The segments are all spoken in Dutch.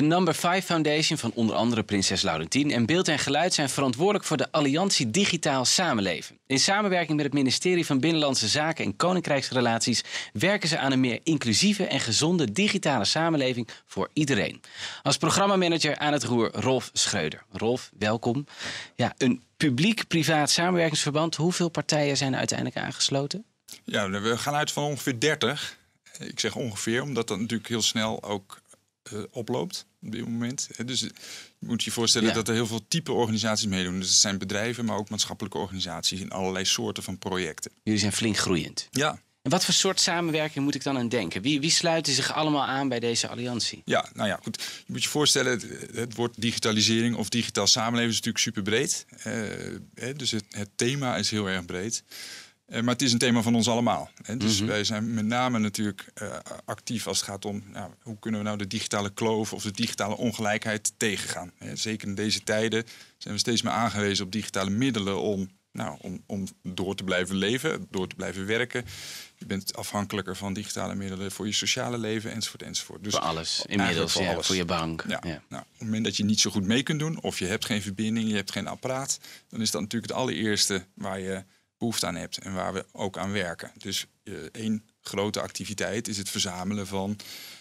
De Number 5 Foundation van onder andere Prinses Laurentien en Beeld en Geluid zijn verantwoordelijk voor de Alliantie Digitaal Samenleven. In samenwerking met het ministerie van Binnenlandse Zaken en Koninkrijksrelaties werken ze aan een meer inclusieve en gezonde digitale samenleving voor iedereen. Als programmamanager aan het roer Rolf Schreuder. Rolf, welkom. Ja, een publiek-privaat samenwerkingsverband. Hoeveel partijen zijn er uiteindelijk aangesloten? Ja, we gaan uit van ongeveer 30. Ik zeg ongeveer, omdat dat natuurlijk heel snel ook eh, oploopt op dit moment. Dus je moet je voorstellen dat er heel veel type organisaties meedoen. Dus het zijn bedrijven, maar ook maatschappelijke organisaties in allerlei soorten van projecten. Jullie zijn flink groeiend. Ja. En wat voor soort samenwerking moet ik dan aan denken? Wie, wie sluiten zich allemaal aan bij deze alliantie? Ja, nou ja, goed. Je moet je voorstellen, het, woord digitalisering of digitaal samenleven is natuurlijk super breed. Eh, dus het thema is heel erg breed. Eh, maar het is een thema van ons allemaal. Hè? Dus mhm. wij zijn met name natuurlijk eh, actief als het gaat om nou, hoe kunnen we nou de digitale kloof of de digitale ongelijkheid tegengaan. Hè? Zeker in deze tijden zijn we steeds meer aangewezen op digitale middelen om, nou, om, om door te blijven leven, door te blijven werken. Je bent afhankelijker van digitale middelen voor je sociale leven enzovoort enzovoort. Dus voor alles inmiddels, voor, ja, voor je bank. Ja. Nou, op het moment dat je niet zo goed mee kunt doen of je hebt geen verbinding, je hebt geen apparaat, dan is dat natuurlijk het allereerste waar je behoefte aan hebt en waar we ook aan werken. Dus eh, één grote activiteit is het verzamelen van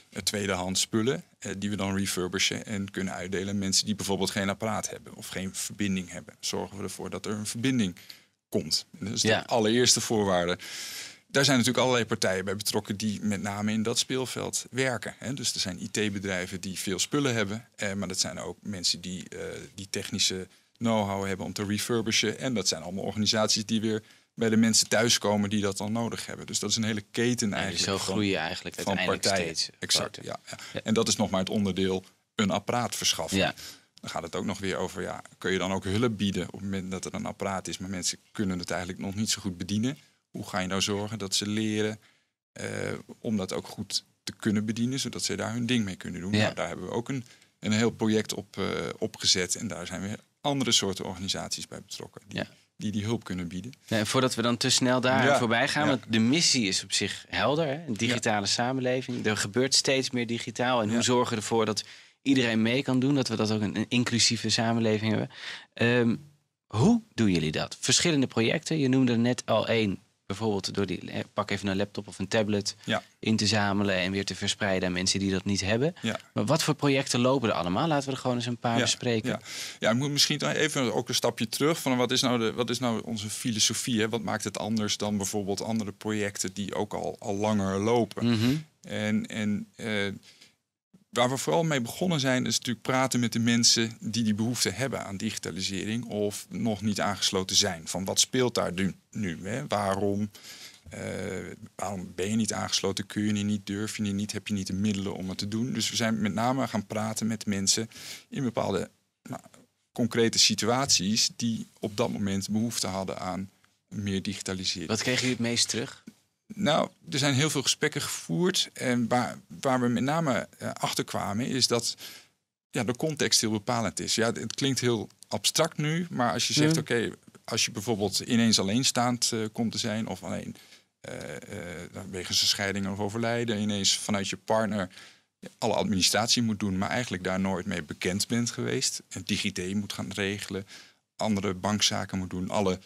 eh, tweedehands spullen. Eh, die we dan refurbishen en kunnen uitdelen aan mensen die bijvoorbeeld geen apparaat hebben of geen verbinding hebben. Zorgen we ervoor dat er een verbinding komt. Dat is de allereerste voorwaarde. Daar zijn natuurlijk allerlei partijen bij betrokken die met name in dat speelveld werken. Dus er zijn IT-bedrijven die veel spullen hebben, maar dat zijn ook mensen die die technische know-how hebben om te refurbishen. En dat zijn allemaal organisaties die weer bij de mensen thuiskomen die dat dan nodig hebben. Dus dat is een hele keten eigenlijk. zo groeien eigenlijk van partijen. steeds. Exact, ja, ja, En dat is nog maar het onderdeel een apparaat verschaffen. Dan gaat het ook nog weer over, ja, kun je dan ook hulp bieden op het moment dat er een apparaat is, maar mensen kunnen het eigenlijk nog niet zo goed bedienen. Hoe ga je nou zorgen dat ze leren eh, om dat ook goed te kunnen bedienen, zodat ze daar hun ding mee kunnen doen? Nou, daar hebben we ook een, een heel project op uh, opgezet en daar zijn we andere soorten organisaties bij betrokken. Die, die, hulp kunnen bieden. voordat we dan te snel daar voorbij gaan, want de missie is op zich helder. Hè? Een digitale samenleving. Er gebeurt steeds meer digitaal. En hoe zorgen we ervoor dat iedereen mee kan doen? Dat we dat ook een, inclusieve samenleving hebben. Ehm, hoe doen jullie dat? Verschillende projecten. Je noemde er net al één bijvoorbeeld door die, pak even een laptop of een tablet in te zamelen en weer te verspreiden aan mensen die dat niet hebben. Maar wat voor projecten lopen er allemaal? Laten we er gewoon eens een paar bespreken. Ja, ja ik moet misschien dan even ook een stapje terug van wat is nou, de, wat is nou onze filosofie? Hè? Wat maakt het anders dan bijvoorbeeld andere projecten die ook al, al langer lopen? Mhm. En, en eh, waar we vooral mee begonnen zijn, is natuurlijk praten met de mensen die die behoefte hebben aan digitalisering of nog niet aangesloten zijn. Van wat speelt daar nu? hè? Waarom, eh, waarom ben je niet aangesloten? Kun je niet? Durf je niet? Heb je niet de middelen om het te doen? Dus we zijn met name gaan praten met mensen in bepaalde nou, concrete situaties die op dat moment behoefte hadden aan meer digitalisering. Wat kregen jullie het meest terug? Nou, er zijn heel veel gesprekken gevoerd. En waar, waar we met name uh, achter kwamen, is dat ja, de context heel bepalend is. Ja, het klinkt heel abstract nu, maar als je zegt: oké, als je bijvoorbeeld ineens alleenstaand eh, komt te zijn, of alleen uh, wegens een scheiding of overlijden, ineens vanuit je partner alle administratie moet doen, maar eigenlijk daar nooit mee bekend bent geweest, een DigiD moet gaan regelen, andere bankzaken moet doen, alle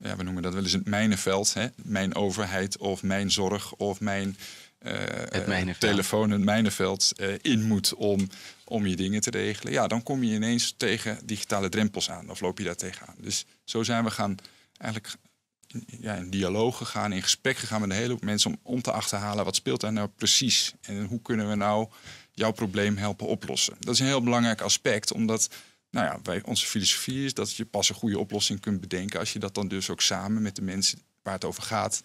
ja, we noemen dat wel eens het mijnenveld. Hè? Mijn overheid of mijn zorg of mijn eh, telefoon, het mijnenveld eh, in moet om, om je dingen te regelen. Ja, dan kom je ineens tegen digitale drempels aan. Of loop je daar tegenaan. Dus zo zijn we gaan eigenlijk ja, in dialoog gegaan, in gesprek gegaan met een hele hoop mensen om, om te achterhalen wat speelt daar nou precies. En hoe kunnen we nou jouw probleem helpen oplossen. Dat is een heel belangrijk aspect, omdat nou ja, wij, onze filosofie is dat je pas een goede oplossing kunt bedenken als je dat dan dus ook samen met de mensen waar het over gaat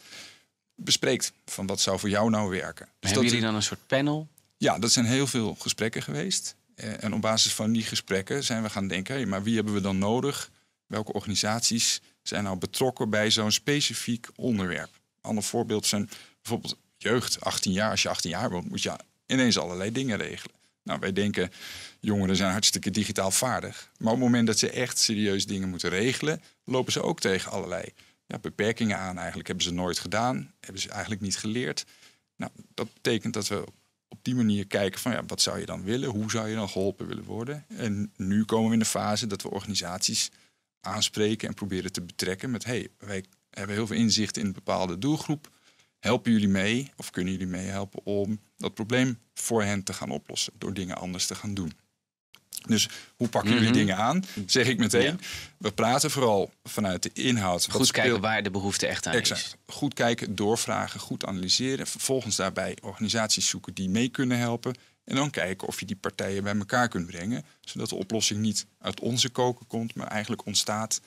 bespreekt. Van wat zou voor jou nou werken. Dus hebben jullie dan een soort panel? Ja, dat zijn heel veel gesprekken geweest. Eh, en op basis van die gesprekken zijn we gaan denken, maar wie hebben we dan nodig? Welke organisaties zijn nou betrokken bij zo'n specifiek onderwerp? ander voorbeeld zijn bijvoorbeeld jeugd, 18 jaar. Als je 18 jaar wordt, moet je ineens allerlei dingen regelen. Nou, wij denken, jongeren zijn hartstikke digitaal vaardig. Maar op het moment dat ze echt serieus dingen moeten regelen, lopen ze ook tegen allerlei ja, beperkingen aan. Eigenlijk hebben ze nooit gedaan, hebben ze eigenlijk niet geleerd. Nou, dat betekent dat we op die manier kijken van ja, wat zou je dan willen? Hoe zou je dan geholpen willen worden? En nu komen we in de fase dat we organisaties aanspreken en proberen te betrekken met hey, wij hebben heel veel inzicht in een bepaalde doelgroep helpen jullie mee of kunnen jullie meehelpen om dat probleem voor hen te gaan oplossen door dingen anders te gaan doen. Dus hoe pakken jullie mhm. dingen aan? Zeg ik meteen. We praten vooral vanuit de inhoud. Goed kijken waar de behoefte echt aan exact. is. Goed kijken, doorvragen, goed analyseren. Vervolgens daarbij organisaties zoeken die mee kunnen helpen. En dan kijken of je die partijen bij elkaar kunt brengen. Zodat de oplossing niet uit onze koken komt, maar eigenlijk ontstaat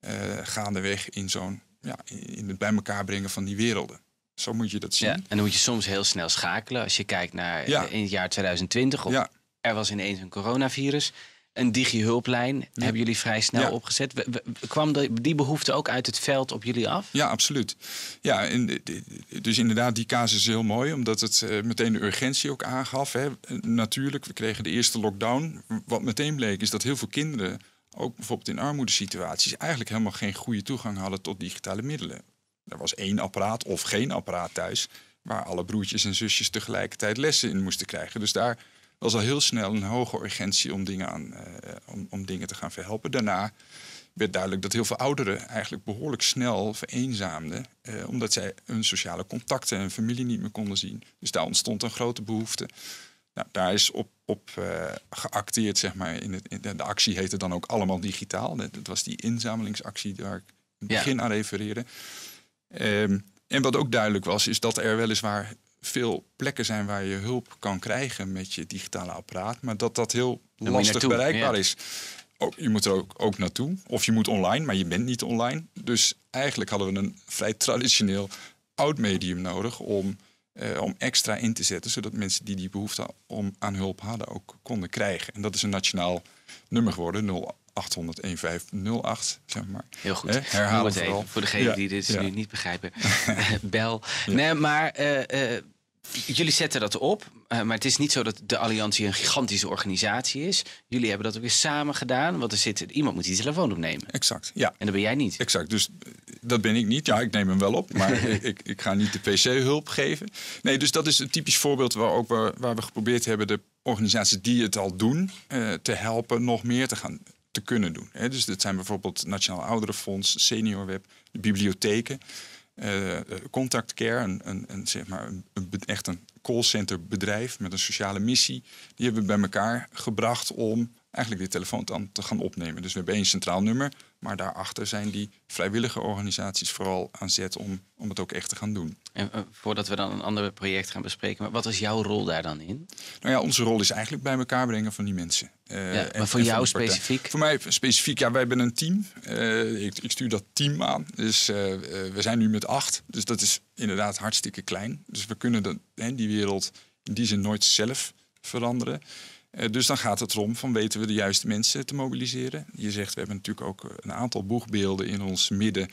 eh, gaandeweg in zo'n ja, in het bij elkaar brengen van die werelden. Zo moet je dat zien. Ja, en dan moet je soms heel snel schakelen. Als je kijkt naar eh, in het jaar 2020, of er was ineens een coronavirus. Een digi-hulplijn hebben jullie vrij snel opgezet. kwam die behoefte ook uit het veld op jullie af? Ja, absoluut. Ja, dus inderdaad, die casus is heel mooi, omdat het eh, meteen de urgentie ook aangaf. Hè. Natuurlijk, we kregen de eerste lockdown. Wat meteen bleek, is dat heel veel kinderen ook bijvoorbeeld in armoedesituaties, eigenlijk helemaal geen goede toegang hadden tot digitale middelen. Er was één apparaat of geen apparaat thuis waar alle broertjes en zusjes tegelijkertijd lessen in moesten krijgen. Dus daar was al heel snel een hoge urgentie om dingen, aan, eh, om, om dingen te gaan verhelpen. Daarna werd duidelijk dat heel veel ouderen eigenlijk behoorlijk snel vereenzaamden. Eh, omdat zij hun sociale contacten en familie niet meer konden zien. Dus daar ontstond een grote behoefte. Nou, daar is op, op eh, geacteerd, zeg maar. In, de, actie heette dan ook Allemaal Digitaal. Dat, was die inzamelingsactie waar ik in het begin aan refereerde. Ehm, en wat ook duidelijk was, is dat er weliswaar veel plekken zijn waar je hulp kan krijgen met je digitale apparaat, maar dat dat heel lastig bereikbaar is. Ook, je moet er ook, naartoe. Of je moet online, maar je bent niet online. Dus eigenlijk hadden we een vrij traditioneel oud medium nodig om, eh, om extra in te zetten, zodat mensen die die behoefte om, aan hulp hadden ook konden krijgen. En dat is een nationaal nummer geworden, 801508. zeg maar. Heel goed. herhalen voor degenen die dit nu niet begrijpen. Bel. Nee, maar eh, eh, jullie zetten dat op. Eh, maar het is niet zo dat de Alliantie een gigantische organisatie is. Jullie hebben dat ook weer samen gedaan. Want er zit, iemand moet die telefoon opnemen. Exact, ja. En dat ben jij niet. Exact, dus dat ben ik niet. Ja, ik neem hem wel op. Maar ik, ik ga niet de PC-hulp geven. Nee, dus dat is een typisch voorbeeld waar, ook, waar, we geprobeerd hebben... de organisaties die het al doen, te helpen nog meer te gaan te kunnen doen. Hè? Dus dat zijn bijvoorbeeld Nationaal Ouderenfonds, Seniorweb, de bibliotheken. Uh, contact een, een, zeg maar een, echt een callcenterbedrijf met een sociale missie. Die hebben we bij elkaar gebracht om eigenlijk die telefoon dan te gaan opnemen. Dus we hebben één centraal nummer, maar daarachter zijn die vrijwillige organisaties vooral aan zet om, om het ook echt te gaan doen. En eh, voordat we dan een ander project gaan bespreken, wat is jouw rol daar dan in? Nou ja, onze rol is eigenlijk bij elkaar brengen van die mensen. Eh, ja, maar voor jou specifiek? Voor mij specifiek, ja, wij hebben een team. Eh, ik, ik, stuur dat team aan. Dus we zijn nu met acht, dus dat is inderdaad hartstikke klein. Dus we kunnen dat, hè, die wereld in die zin nooit zelf veranderen. Eh, dus dan gaat het erom van weten we de juiste mensen te mobiliseren. Je zegt, we hebben natuurlijk ook eh, een aantal boegbeelden in ons midden.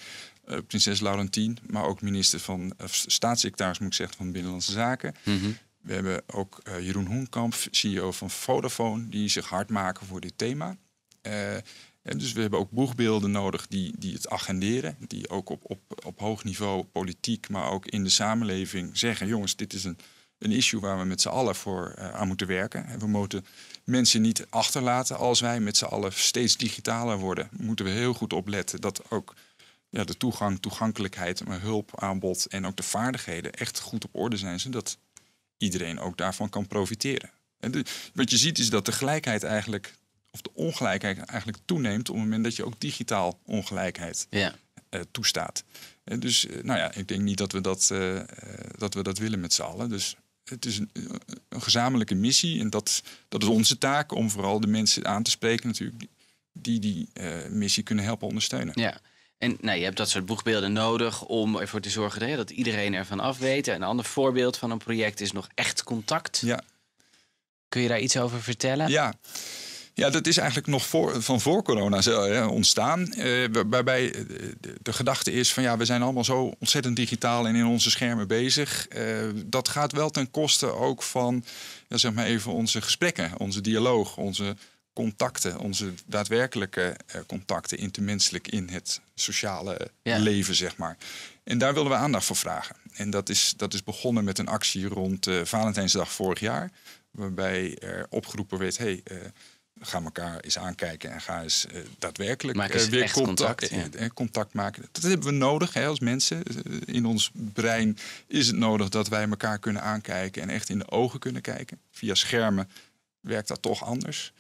Eh, prinses Laurentien, maar ook minister van, staatssecretaris moet ik zeggen, van Binnenlandse Zaken. Mhm. We hebben ook Jeroen Hoenkamp, CEO van Vodafone, die zich hard maken voor dit thema. En dus we hebben ook boegbeelden nodig die, die het agenderen. Die ook op, op, op hoog niveau politiek, maar ook in de samenleving zeggen: jongens, dit is een een issue waar we met z'n allen voor eh, aan moeten werken. En we moeten mensen niet achterlaten. Als wij met z'n allen steeds digitaler worden, moeten we heel goed opletten dat ook ja, de toegang, toegankelijkheid, hulp aanbod en ook de vaardigheden echt goed op orde zijn, zodat iedereen ook daarvan kan profiteren. En wat je ziet is dat de gelijkheid eigenlijk, of de ongelijkheid eigenlijk toeneemt op het moment dat je ook digitaal ongelijkheid ja. Eh, toestaat. En dus, eh, nou ja, ik denk niet dat we dat, dat, we dat willen met z'n allen. Dus het is een, eh, een, gezamenlijke missie. En dat, dat is onze taak om vooral de mensen aan te spreken natuurlijk die die eh, missie kunnen helpen ondersteunen. Ja. En nou, je hebt dat soort boegbeelden nodig om ervoor te zorgen dat iedereen ervan af weet. Een ander voorbeeld van een project is nog echt contact. Ja. Kun je daar iets over vertellen? Ja. Ja, dat is eigenlijk nog voor, van voor corona eh, ontstaan. Eh, waarbij eh, de gedachte is van ja, we zijn allemaal zo ontzettend digitaal en in onze schermen bezig. Eh, dat gaat wel ten koste ook van, ja, zeg maar even, onze gesprekken, onze dialoog, onze contacten, onze daadwerkelijke contacten intermenselijk in het sociale leven, zeg maar. En daar wilden we aandacht voor vragen. En dat is, dat is begonnen met een actie rond Valentijnsdag vorig jaar, waarbij er opgeroepen werd: hey, ga elkaar eens aankijken en ga eens eh, daadwerkelijk eh, weer contact, eh, contact, maken. Dat hebben we nodig hè, als mensen. In ons brein is het nodig dat wij elkaar kunnen aankijken en echt in de ogen kunnen kijken. Via schermen werkt dat toch anders.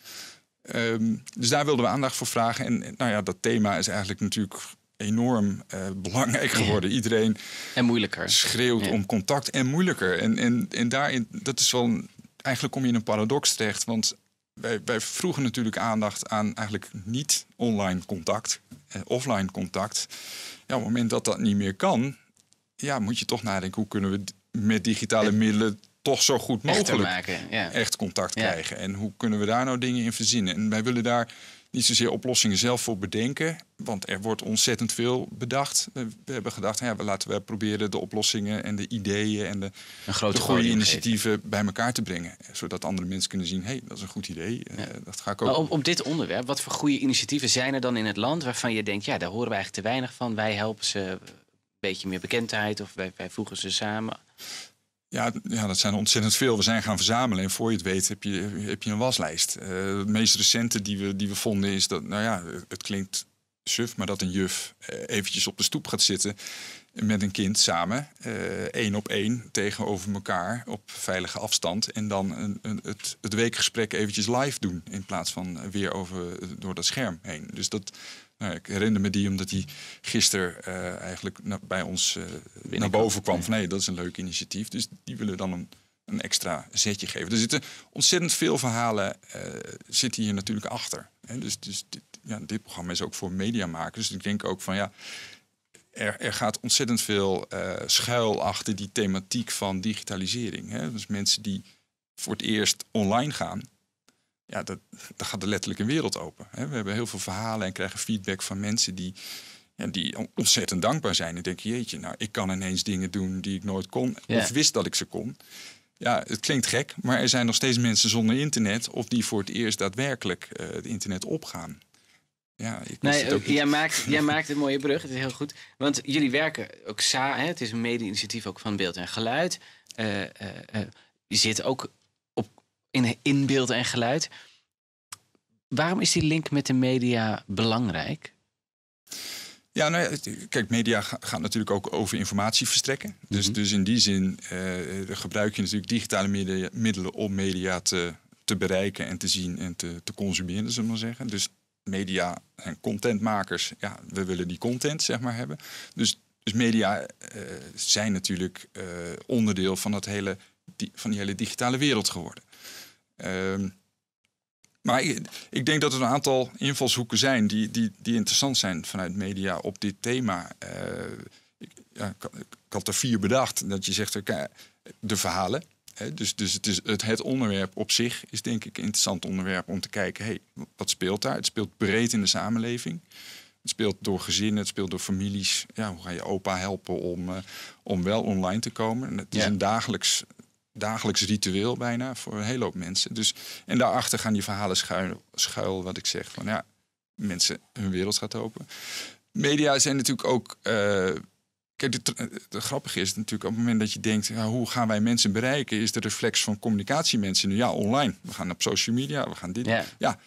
Ehm, dus daar wilden we aandacht voor vragen. En nou ja, dat thema is eigenlijk natuurlijk enorm belangrijk geworden. Iedereen en moeilijker. schreeuwt om contact en moeilijker. En, en, en daarin, dat is wel. Een, eigenlijk kom je in een paradox terecht. Want wij, wij, vroegen natuurlijk aandacht aan eigenlijk niet online contact, eh, offline contact. Ja, op het moment dat dat niet meer kan, ja, moet je toch nadenken hoe kunnen we met digitale middelen toch zo goed mogelijk echt contact krijgen. En hoe kunnen we daar nou dingen in verzinnen? En wij willen daar niet zozeer oplossingen zelf voor bedenken. Want er wordt ontzettend veel bedacht. We, hebben gedacht, nou we laten we proberen de oplossingen en de ideeën en de, grote goede initiatieven bij elkaar te brengen. Zodat andere mensen kunnen zien, hé, hey, dat is een goed idee. Eh, dat ga ik ook. op, op, dit onderwerp, wat voor goede initiatieven zijn er dan in het land waarvan je denkt, ja, daar horen we eigenlijk te weinig van. Wij helpen ze een beetje meer bekendheid of wij, wij voegen ze samen. Ja, ja, dat zijn ontzettend veel. We zijn gaan verzamelen en voor je het weet heb je, heb je een waslijst. Uh, het meest recente die we, die we vonden is dat, nou ja, het klinkt suf, maar dat een juf eh, eventjes op de stoep gaat zitten met een kind samen, eh, één op één, tegenover elkaar op veilige afstand. En dan een, een, het, het weekgesprek eventjes live doen in plaats van weer over, door dat scherm heen. Dus dat, nou, ik herinner me die omdat die gisteren eh, eigenlijk na, bij ons uh, naar boven kwam. Van nee, dat is een leuk initiatief. Dus die willen dan een een extra zetje geven. Er zitten ontzettend veel verhalen eh, zitten hier natuurlijk achter. Hè? Dus, dus dit, ja, dit programma is ook voor mediamakers. Dus ik denk ook van ja, er, er gaat ontzettend veel eh, schuil achter die thematiek van digitalisering. Hè? Dus mensen die voor het eerst online gaan, ja, dat, dat gaat er letterlijk een wereld open. Hè? We hebben heel veel verhalen en krijgen feedback van mensen die, ja, die ontzettend dankbaar zijn. En denken, jeetje, nou, ik kan ineens dingen doen die ik nooit kon. Of wist dat ik ze kon ja, het klinkt gek, maar er zijn nog steeds mensen zonder internet of die voor het eerst daadwerkelijk eh, het internet opgaan. Ja, ik nee, het ook eh, jij, maakt, jij maakt een mooie brug, het is heel goed. Want jullie werken ook sa, het is een mede-initiatief ook van beeld en geluid. Eh, je zit ook op, in, in beeld en geluid. Waarom is die link met de media belangrijk? Ja, nou ja, kijk, media gaat natuurlijk ook over informatie verstrekken. Dus, mhm. dus in die zin eh, gebruik je natuurlijk digitale middelen om media te, te bereiken en te zien en te, te consumeren, zullen we maar zeggen. Dus media en contentmakers, ja, we willen die content, zeg maar, hebben. Dus, dus media eh, zijn natuurlijk eh, onderdeel van, dat hele, die, van die hele digitale wereld geworden. Ehm, maar ik, ik, denk dat er een aantal invalshoeken zijn die, die, die interessant zijn vanuit media op dit thema. Uh, ik, ja, ik, had er vier bedacht. Dat je zegt, de verhalen. Hè, dus dus het, is, het, onderwerp op zich is denk ik een interessant onderwerp om te kijken. Hey, wat speelt daar? Het speelt breed in de samenleving. Het speelt door gezinnen, het speelt door families. Ja, hoe ga je opa helpen om, eh, om wel online te komen? het is een dagelijks dagelijks ritueel bijna voor een hele hoop mensen. Dus, en daarachter gaan die verhalen schuil, schuil wat ik zeg. Van ja, mensen, hun wereld gaat open. Media zijn natuurlijk ook... Uh, Kijk, het, grappige is natuurlijk op het moment dat je denkt, ja, hoe gaan wij mensen bereiken, is de reflex van communicatie mensen nu ja, online. We gaan op social media, we gaan dit. Ja,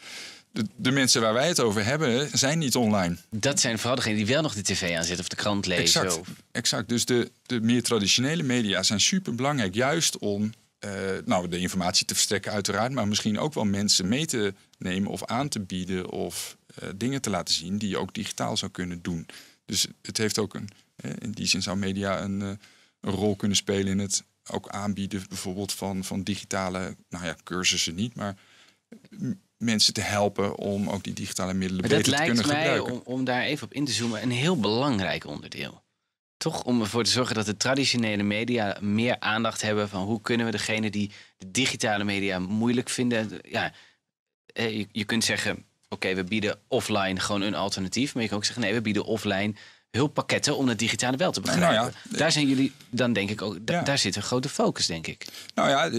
de, mensen waar wij het over hebben, zijn niet online. Dat zijn vooral degenen die wel nog de tv aanzetten of de krant lezen. Exact, exact. dus de, de meer traditionele media zijn super belangrijk. Juist om eh, nou, de informatie te verstrekken uiteraard, maar misschien ook wel mensen mee te nemen of aan te bieden of eh, dingen te laten zien die je ook digitaal zou kunnen doen. Dus het heeft ook een, in die zin zou media een, eh, een, rol kunnen spelen in het ook aanbieden bijvoorbeeld van, van digitale, nou ja, cursussen niet, maar mensen te helpen om ook die digitale middelen beter te kunnen gebruiken. Dat lijkt mij, om, daar even op in te zoomen, een heel belangrijk onderdeel. Toch om ervoor te zorgen dat de traditionele media meer aandacht hebben van hoe kunnen we degene die de digitale media moeilijk vinden. Ja, eh, je, kunt zeggen, oké, we bieden offline gewoon een alternatief. Maar je kan ook zeggen, nee, we bieden offline hulppakketten om het digitale wel te begrijpen. Nou ja, daar zijn jullie dan denk ik ook, daar zit een grote focus, denk ik. Nou ja,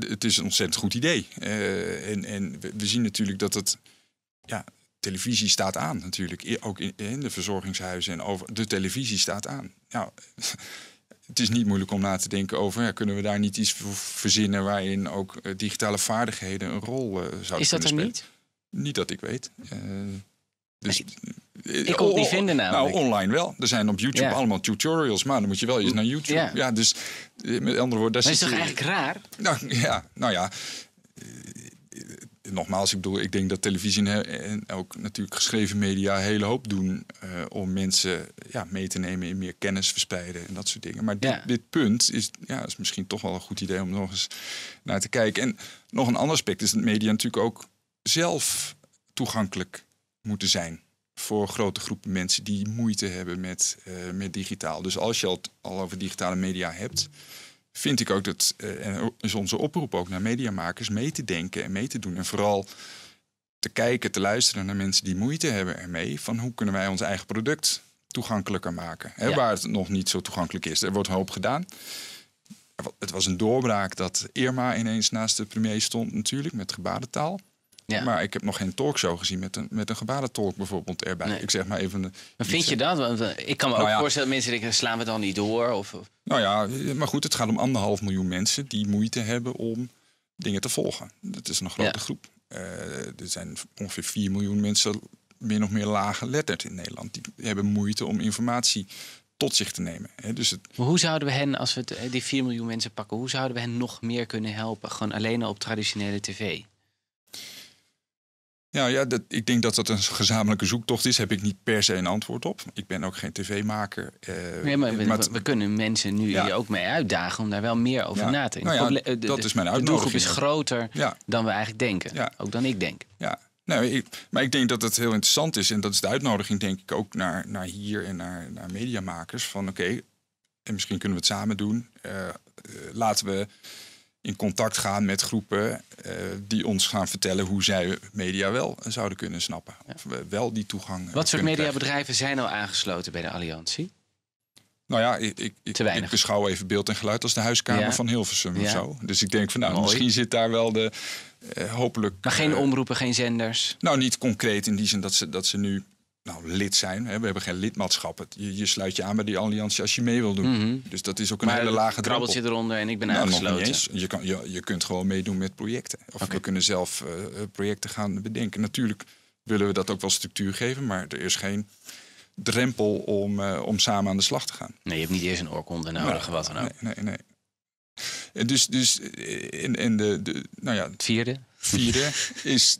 het is een ontzettend goed idee. Eh, en, en we zien natuurlijk dat het. Ja, televisie staat aan natuurlijk. Ook in, de verzorgingshuizen en over. De televisie staat aan. Nou, het is niet moeilijk om na te denken over, ja, kunnen we daar niet iets voor verzinnen waarin ook eh, digitale vaardigheden een rol uh, zouden spelen? Is dat er niet? Niet dat ik weet. dus, ik oh, kon niet oh, vinden namelijk. Nou, online wel. Er zijn op YouTube allemaal tutorials, maar dan moet je wel eens naar YouTube. Ja, dus eh, met andere woorden... Dat is toch eigenlijk raar? Nou ja, nou ja eh, nogmaals, ik bedoel, ik denk dat televisie en ook natuurlijk geschreven media een hele hoop doen eh, om mensen ja, mee te nemen in meer kennis verspreiden en dat soort dingen. Maar dit, ja. dit punt is, ja, is misschien toch wel een goed idee om nog eens naar te kijken. En nog een ander aspect is dat media natuurlijk ook zelf toegankelijk moeten zijn voor grote groepen mensen die moeite hebben met, eh, met digitaal. Dus als je het al over digitale media hebt, vind ik ook dat, eh, is onze oproep ook naar mediamakers, mee te denken en mee te doen. En vooral te kijken, te luisteren naar mensen die moeite hebben ermee, van hoe kunnen wij ons eigen product toegankelijker maken. Hè, Waar het nog niet zo toegankelijk is. Er wordt hoop gedaan. Het was een doorbraak dat Irma ineens naast de premier stond natuurlijk, met gebarentaal. Maar ik heb nog geen talkshow gezien met een, met een gebarentolk bijvoorbeeld erbij. Ik zeg maar even. Eh, maar vind je dat? Want eh, ik kan me nou ook voorstellen dat mensen denken, slaan we dan niet door? Of... Nou ja, eh, maar goed, het gaat om anderhalf miljoen mensen die moeite hebben om dingen te volgen. Dat is een grote groep. er zijn ongeveer 4 miljoen mensen meer of meer laag geletterd in Nederland. Die hebben moeite om informatie tot zich te nemen. dus het... Maar hoe zouden we hen, als we die 4 miljoen mensen pakken, hoe zouden we hen nog meer kunnen helpen? Gewoon alleen op traditionele tv? Ja, nou ja dat, ik denk dat dat een gezamenlijke zoektocht is. Heb ik niet per se een antwoord op. Ik ben ook geen tv-maker. Eh, maar, we, kunnen mensen nu hier ook mee uitdagen om daar wel meer over na te denken. Nou de, dat is mijn uitdaging. De doelgroep is groter dan we eigenlijk denken. Ook dan ik denk. Ja, nou, ik, maar ik denk dat het heel interessant is. En dat is de uitnodiging, denk ik, ook naar, naar hier en naar, naar mediamakers. Van oké, en misschien kunnen we het samen doen. Eh, eh, laten we in contact gaan met groepen eh, die ons gaan vertellen hoe zij media wel zouden kunnen snappen. Of we wel die toegang. Eh, Wat soort mediabedrijven zijn al aangesloten bij de Alliantie? Nou ja, ik, ik, ik, ik, beschouw even beeld en geluid als de huiskamer van Hilversum ja. of zo. Dus ik denk van nou, misschien zit daar wel de eh, hopelijk. Maar geen omroepen, geen zenders. Nou, niet concreet in die zin dat ze, dat ze nu nou, lid zijn. Hè. We hebben geen lidmaatschap. Je, je, sluit je aan bij die alliantie als je mee wil doen. Mhm. Dus dat is ook een hele lage drempel. zit eronder en ik ben nou, aangesloten. Je, kan, je, je kunt gewoon meedoen met projecten. Of we kunnen zelf eh, eh, projecten gaan bedenken. Natuurlijk willen we dat ook wel structuur geven, maar er is geen drempel om, eh, om samen aan de slag te gaan. Nee, je hebt niet eerst een oorkonde nodig, nou, wat dan ook. Nee, nee, nee. En dus, dus in en de, de, nou ja, het vierde? vierde is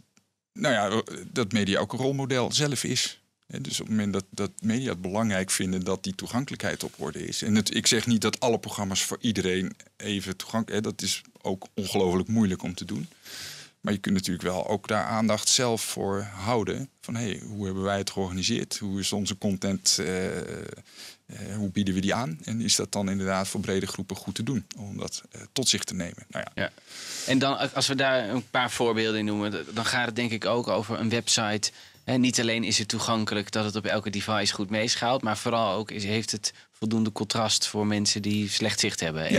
nou ja, dat media ook een rolmodel zelf is. Dus op het moment dat, dat media het belangrijk vinden dat die toegankelijkheid op orde is. En het, ik zeg niet dat alle programma's voor iedereen even toegankelijk zijn. Dat is ook ongelooflijk moeilijk om te doen. Maar je kunt natuurlijk wel ook daar aandacht zelf voor houden. Van hé, hey, hoe hebben wij het georganiseerd? Hoe is onze content? Eh, eh, hoe bieden we die aan? En is dat dan inderdaad voor brede groepen goed te doen? Om dat eh, tot zich te nemen. Nou ja. ja. En dan, als we daar een paar voorbeelden in noemen, dan gaat het denk ik ook over een website en niet alleen is het toegankelijk dat het op elke device goed meeschaalt, maar vooral ook is, heeft het voldoende contrast voor mensen die slecht zicht hebben.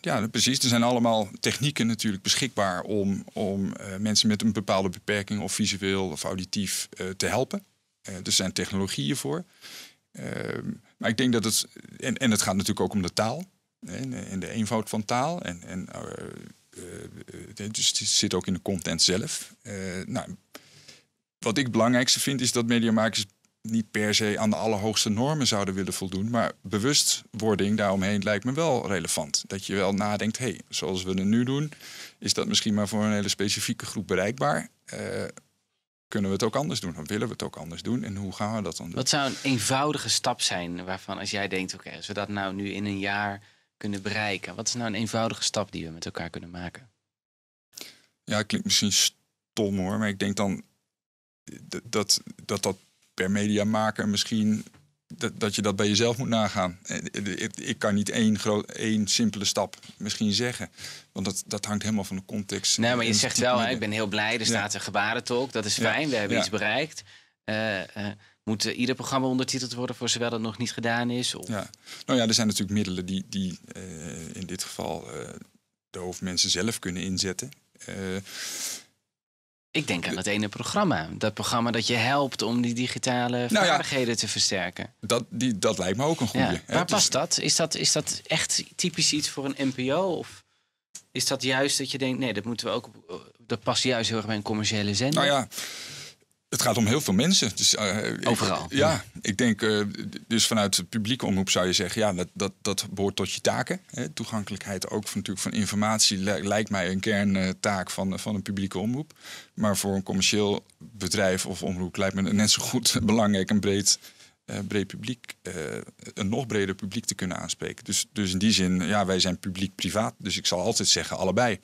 Ja, precies. Er zijn allemaal technieken natuurlijk beschikbaar om, om eh, mensen met een bepaalde beperking of visueel of auditief eh, te helpen. Eh, er zijn technologieën voor. Ehm, maar ik denk dat het. En, en het gaat natuurlijk ook om de taal. En, de eenvoud van taal. En, en dus het zit ook in de content zelf. nou, wat ik het belangrijkste vind is dat mediamakers niet per se aan de allerhoogste normen zouden willen voldoen. Maar bewustwording daaromheen lijkt me wel relevant. Dat je wel nadenkt, hé, hey, zoals we het nu doen, is dat misschien maar voor een hele specifieke groep bereikbaar. Eh, kunnen we het ook anders doen? Dan willen we het ook anders doen? En hoe gaan we dat dan doen? Wat zou een eenvoudige stap zijn waarvan als jij denkt, oké, okay, als we dat nou nu in een jaar kunnen bereiken, wat is nou een eenvoudige stap die we met elkaar kunnen maken? Ja, klinkt misschien stom hoor, maar ik denk dan dat, dat dat per media maken misschien dat, dat je dat bij jezelf moet nagaan. Eh, ik kan niet één, groot, één simpele stap misschien zeggen. Want dat, dat hangt helemaal van de context. Nee, maar je zegt wel, ik ben heel blij, er staat een gebarentolk. Dat is fijn, we hebben iets bereikt. Uh, moet ieder programma ondertiteld worden voor zowel dat nog niet gedaan is? Of... Ja. Nou ja, er zijn natuurlijk middelen die, die in dit geval de hoofdmensen zelf kunnen inzetten. Ik denk aan dat ene programma. Dat programma dat je helpt om die digitale nou vaardigheden te versterken. Dat, die, dat lijkt me ook een goede. Ja. Waar past dat? Is, dat? is dat echt typisch iets voor een NPO? Of is dat juist dat je denkt, nee, dat moeten we ook. Eh, dat past juist heel erg bij een commerciële zender. Nou ja, het gaat om heel veel mensen. Dus, eh, Overal. ja, ik denk, eh, dus vanuit de publieke omroep zou je zeggen, ja, dat, dat, dat behoort tot je taken. Hè. Toegankelijkheid ook van, natuurlijk van informatie lijkt mij een kerntaak van, van een publieke omroep. Maar voor een commercieel bedrijf of omroep lijkt me net zo goed belangrijk een breed eh, breed publiek, een nog breder publiek te kunnen aanspreken. Dus, dus in die zin, ja, wij zijn publiek-privaat. Dus ik zal altijd zeggen, allebei.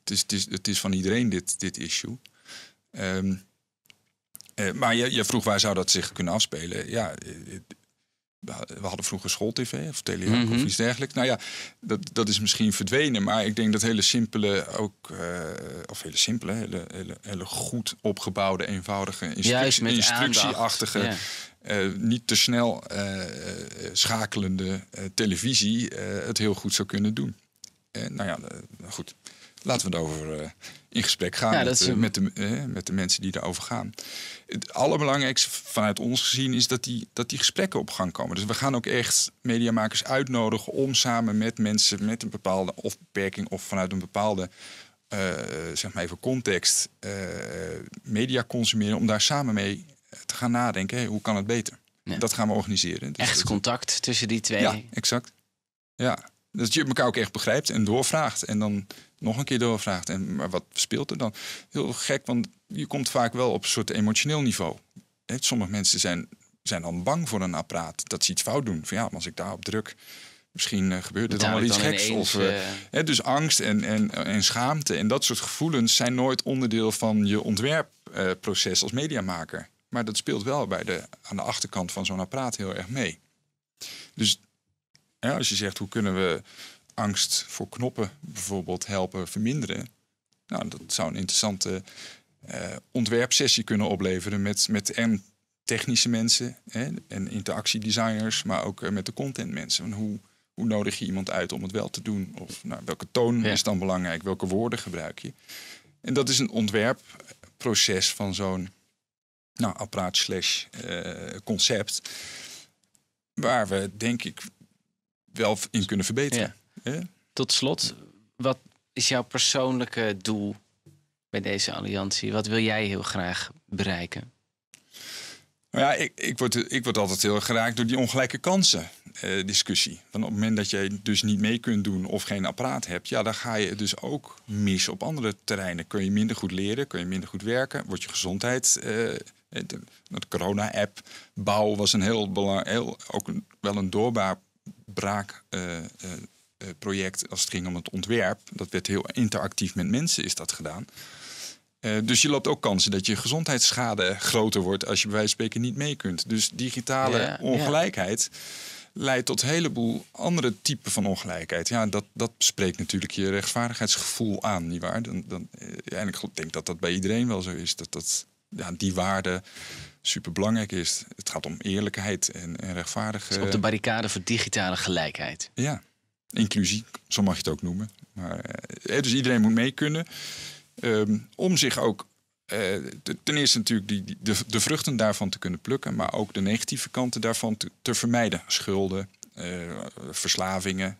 Het is, het is, het is van iedereen dit, dit issue. Um, eh, maar je, je, vroeg waar zou dat zich kunnen afspelen? Ja, eh, eh, we hadden vroeger schooltv of telehaak of mhm. iets dergelijks. Nou ja, dat, dat is misschien verdwenen. Maar ik denk dat hele simpele, ook, of hele simpele, hele, hele, goed opgebouwde, eenvoudige, instructie, instructieachtige... niet te snel schakelende televisie het heel goed zou kunnen doen. nou ja, goed. Laten we over in gesprek gaan met, met, de, met de mensen die daarover gaan het allerbelangrijkste vanuit ons gezien is dat die, dat die gesprekken op gang komen. Dus we gaan ook echt mediamakers uitnodigen om samen met mensen met een bepaalde of beperking of vanuit een bepaalde eh, zeg maar even context eh, media consumeren, om daar samen mee te gaan nadenken. hoe kan het beter? Dat gaan we organiseren. Dus Echt contact tussen die twee. Ja, exact. Ja dat je elkaar ook echt begrijpt en doorvraagt. En dan nog een keer doorvraagt. En maar wat speelt er dan? Heel gek, want je komt vaak wel op een soort emotioneel niveau. Sommige mensen zijn, zijn dan bang voor een apparaat dat ze iets fout doen. Van ja, als ik daarop druk, misschien eh, gebeurt er dan wel iets geks. of, eh, eh, dus angst en, en, en schaamte en dat soort gevoelens zijn nooit onderdeel van je ontwerpproces als mediamaker. Maar dat speelt wel bij de, aan de achterkant van zo'n apparaat heel erg mee. Dus ja, als je zegt hoe kunnen we angst voor knoppen bijvoorbeeld helpen verminderen. Nou, dat zou een interessante uh, ontwerpsessie kunnen opleveren met, met en technische mensen hè, en interactiedesigners, maar ook eh, met de contentmensen. mensen. hoe, hoe nodig je iemand uit om het wel te doen? Of nou, welke toon is dan belangrijk? Welke woorden gebruik je? En dat is een ontwerpproces van zo'n nou, apparaat slash eh, concept. Waar we denk ik wel in kunnen verbeteren. Tot slot, wat is jouw persoonlijke doel bij deze alliantie? Wat wil jij heel graag bereiken? Nou ja, ik, ik, word, ik word altijd heel geraakt door die ongelijke kansen eh, discussie. Want op het moment dat jij dus niet mee kunt doen of geen apparaat hebt, ja, dan ga je dus ook mis op andere terreinen. Kun je minder goed leren, kun je minder goed werken, wordt je gezondheid. Eh, eh de, de corona-app, bouw was een heel belangrijk, ook wel een doorbaar braakproject eh, eh, eh, als het ging om het ontwerp. Dat werd heel interactief met mensen is dat gedaan. dus je loopt ook kansen dat je gezondheidsschade groter wordt als je bij wijze van spreken niet mee kunt. Dus digitale ongelijkheid leidt tot een heleboel andere typen van ongelijkheid. Ja, dat, dat spreekt natuurlijk je rechtvaardigheidsgevoel aan, nietwaar? Dan, dan, en ik denk dat dat bij iedereen wel zo is. Dat, dat ja, die waarden superbelangrijk is. Het gaat om eerlijkheid en, en rechtvaardigheid. Dus op de barricade voor digitale gelijkheid. Ja, inclusie, zo mag je het ook noemen. Maar, eh, eh, dus iedereen moet mee kunnen. Ehm, om zich ook eh, ten eerste natuurlijk die, de, de, vruchten daarvan te kunnen plukken, maar ook de negatieve kanten daarvan te, te vermijden. Schulden, verslavingen,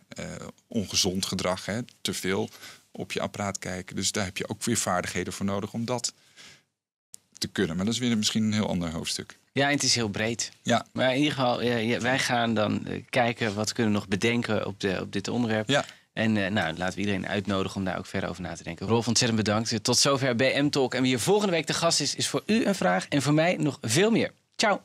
ongezond gedrag, hè, te veel op je apparaat kijken. Dus daar heb je ook weer vaardigheden voor nodig om dat te kunnen. Maar dat is weer misschien een heel ander hoofdstuk. Ja, en het is heel breed. Ja. Maar in ieder geval, ja, wij gaan dan eh, kijken wat kunnen we nog bedenken op, de, op dit onderwerp. Ja. En eh, nou, laten we iedereen uitnodigen om daar ook verder over na te denken. Rolf, ontzettend bedankt. Tot zover BM Talk. En wie hier volgende week de gast is, is voor u een vraag en voor mij nog veel meer. Ciao.